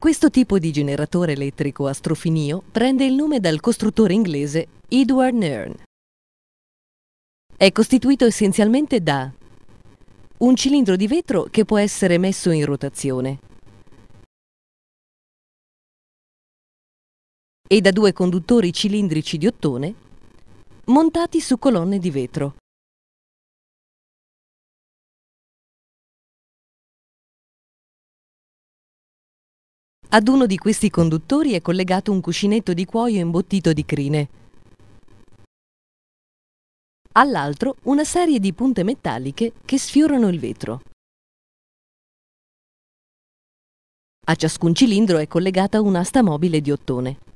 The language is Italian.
Questo tipo di generatore elettrico astrofinio prende il nome dal costruttore inglese Edward Nern. È costituito essenzialmente da un cilindro di vetro che può essere messo in rotazione e da due conduttori cilindrici di ottone montati su colonne di vetro. Ad uno di questi conduttori è collegato un cuscinetto di cuoio imbottito di crine. All'altro una serie di punte metalliche che sfiorano il vetro. A ciascun cilindro è collegata un'asta mobile di ottone.